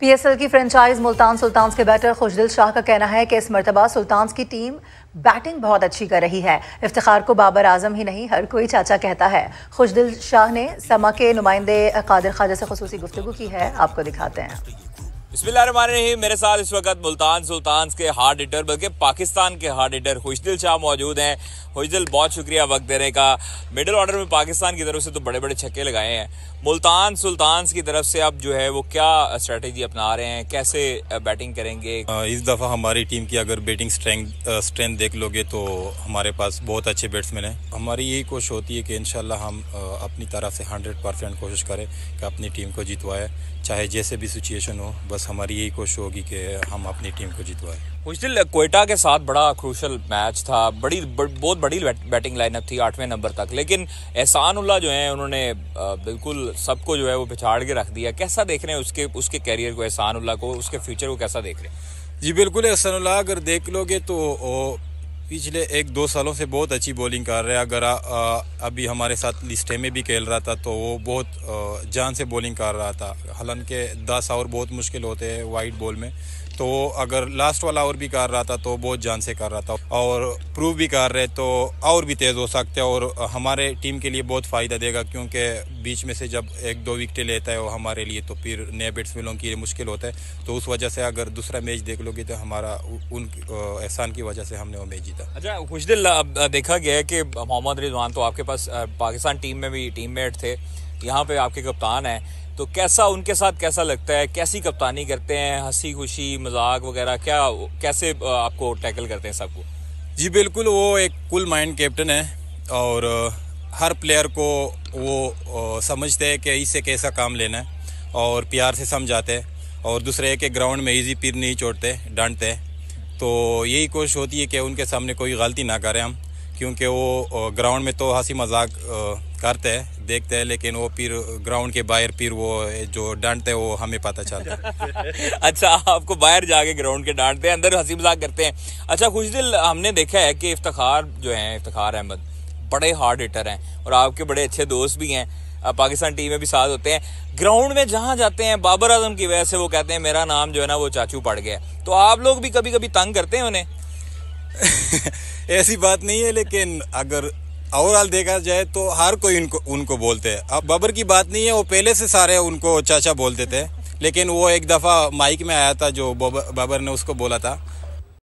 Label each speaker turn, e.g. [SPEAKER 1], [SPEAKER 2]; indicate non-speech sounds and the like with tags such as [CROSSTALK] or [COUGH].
[SPEAKER 1] PSL की franchise Multan sultans के batter Khushdil Shah का कहना है कि इस मरतबा सुल्तान्स की टीम बैटिंग बहुत अच्छी कर रही है इफ्तार को बाबर आजम ही नहीं हर कोई चाचा कहता है खुशदिल शाह ने समा के नुमाइंदे कादिर खाजा से खसूसी गुफ्तु की है आपको दिखाते हैं बिस्मिल्लाह मेरे साथ इस वक्त मुल्तान सुल्तान के हार्ड हिटर बल्कि पाकिस्तान के हार्ड हिटर खुशदिल शाह मौजूद हैं खुशदिल बहुत शुक्रिया वक्त देने का मिडिल ऑर्डर में पाकिस्तान की तरफ से तो बड़े बड़े छक्के लगाए हैं मुल्तान सुल्तान की तरफ से अब जो है वो क्या स्ट्रेटेजी अपना रहे हैं कैसे बैटिंग करेंगे
[SPEAKER 2] इस दफ़ा हमारी टीम की अगर बैटिंग स्ट्रेंथ स्ट्रेंथ देख लोगे तो हमारे पास बहुत अच्छे बैट्समैन हैं हमारी यही कोशिश होती है कि इन हम अपनी तरफ से हंड्रेड कोशिश करें कि अपनी टीम को जितवाए चाहे जैसे भी सिचुएशन हो बस बस हमारी यही कोशिश होगी कि हम अपनी टीम को जितवाए
[SPEAKER 1] कुछ दिल कोयटा के साथ बड़ा क्रूशल मैच था बड़ी ब, बहुत बड़ी बैटिंग लाइनअप थी आठवें नंबर तक लेकिन एहसान उल्ला जो है उन्होंने बिल्कुल सबको जो है वो पिछाड़ के रख दिया कैसा देख रहे हैं उसके उसके कैरियर को एहसान उल्ला को उसके फ्यूचर को कैसा देख रहे
[SPEAKER 2] हैं जी बिल्कुल एहसान उल्ला अगर देख लोगे तो पिछले एक दो सालों से बहुत अच्छी बॉलिंग कर रहे हैं अगर आ, अभी हमारे साथ लिस्टे में भी खेल रहा था तो वो बहुत जान से बॉलिंग कर रहा था हालांकि दस ओवर बहुत मुश्किल होते हैं वाइट बॉल में तो अगर लास्ट वाला और भी कर रहा था तो बहुत जान से कर रहा था और प्रूव भी कर रहे तो और भी तेज़ हो सकते हैं और हमारे टीम के लिए बहुत फ़ायदा देगा क्योंकि बीच में से जब एक दो विकटें लेता है वो हमारे लिए तो फिर नए बैट्समैनों के लिए मुश्किल होता है तो उस वजह से अगर दूसरा मैच देख लोगे तो हमारा उन एहसान की वजह से हमने वो मैच
[SPEAKER 1] जीता अच्छा कुछ दिन अब देखा गया है कि मोहम्मद रिजवान तो आपके पास पाकिस्तान टीम में भी टीम थे यहाँ पर आपके कप्तान हैं तो कैसा उनके साथ कैसा लगता है कैसी कप्तानी करते हैं हंसी खुशी मजाक वगैरह क्या कैसे आपको टैकल करते हैं सबको
[SPEAKER 2] जी बिल्कुल वो एक कुल माइंड कैप्टन है और हर प्लेयर को वो समझते हैं कि इससे कैसा काम लेना है और प्यार से समझाते हैं और दूसरे के ग्राउंड में इजी पीर नहीं छोड़ते डांटते तो यही कोशिश होती है कि उनके सामने कोई गलती ना करें हम क्योंकि वो ग्राउंड में तो हंसी मजाक करते हैं देखते हैं लेकिन वो फिर ग्राउंड के बाहर फिर वो जो डांटते हैं वो हमें पता चलता
[SPEAKER 1] [LAUGHS] अच्छा आपको बाहर जाके ग्राउंड के डांटते हैं अंदर हंसी मजाक करते हैं अच्छा कुछ दिल हमने देखा है कि इफ्तार जो हैं इफ्तार अहमद बड़े हार्ड हिटर हैं और आपके बड़े अच्छे दोस्त भी हैं पाकिस्तान टीम में भी साथ होते हैं ग्राउंड में जहाँ जाते हैं बाबर आजम की वजह से वो कहते हैं मेरा नाम जो है ना वो चाचू पड़ गया तो आप लोग भी कभी कभी तंग करते हैं उन्हें
[SPEAKER 2] [LAUGHS] ऐसी बात नहीं है लेकिन अगर ओवरऑल देखा जाए तो हर कोई उनको उनको बोलते हैं अब बबर की बात नहीं है वो पहले से सारे उनको चाचा बोलते थे लेकिन वो एक दफ़ा माइक में आया था जो बबर, ने उसको बोला था